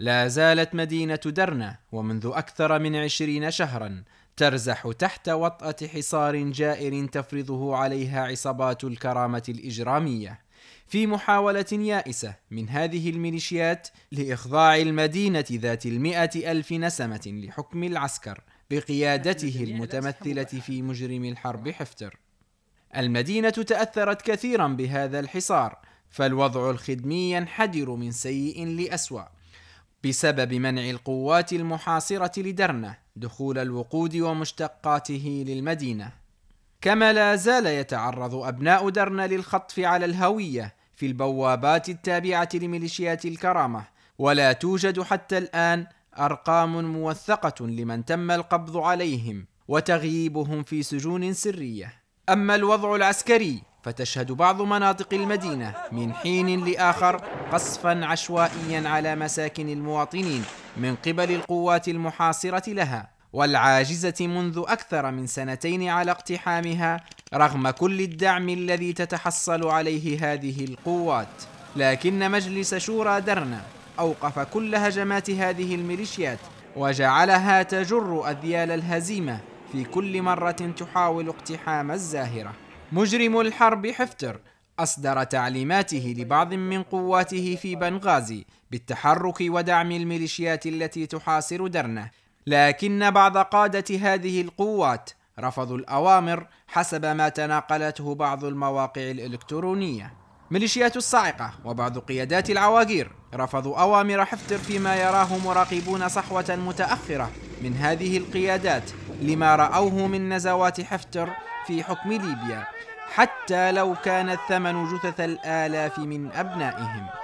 لا زالت مدينة درنة ومنذ أكثر من عشرين شهرا ترزح تحت وطأة حصار جائر تفرضه عليها عصابات الكرامة الإجرامية في محاولة يائسة من هذه الميليشيات لإخضاع المدينة ذات المئة ألف نسمة لحكم العسكر بقيادته المتمثلة في مجرم الحرب حفتر المدينة تأثرت كثيرا بهذا الحصار فالوضع الخدمي ينحدر من سيء لأسوأ بسبب منع القوات المحاصرة لدرنة دخول الوقود ومشتقاته للمدينة كما لا زال يتعرض أبناء درنة للخطف على الهوية في البوابات التابعة لميليشيات الكرامة ولا توجد حتى الآن أرقام موثقة لمن تم القبض عليهم وتغييبهم في سجون سرية أما الوضع العسكري فتشهد بعض مناطق المدينة من حين لآخر قصفا عشوائيا على مساكن المواطنين من قبل القوات المحاصرة لها والعاجزة منذ أكثر من سنتين على اقتحامها رغم كل الدعم الذي تتحصل عليه هذه القوات لكن مجلس شورى درنا أوقف كل هجمات هذه الميليشيات وجعلها تجر أذيال الهزيمة في كل مرة تحاول اقتحام الزاهرة مجرم الحرب حفتر أصدر تعليماته لبعض من قواته في بنغازي بالتحرك ودعم الميليشيات التي تحاصر درنه لكن بعض قادة هذه القوات رفضوا الأوامر حسب ما تناقلته بعض المواقع الإلكترونية ميليشيات الصاعقة وبعض قيادات العواقير رفضوا أوامر حفتر فيما يراه مراقبون صحوة متأخرة من هذه القيادات لما رأوه من نزوات حفتر في حكم ليبيا حتى لو كان الثمن جثث الآلاف من أبنائهم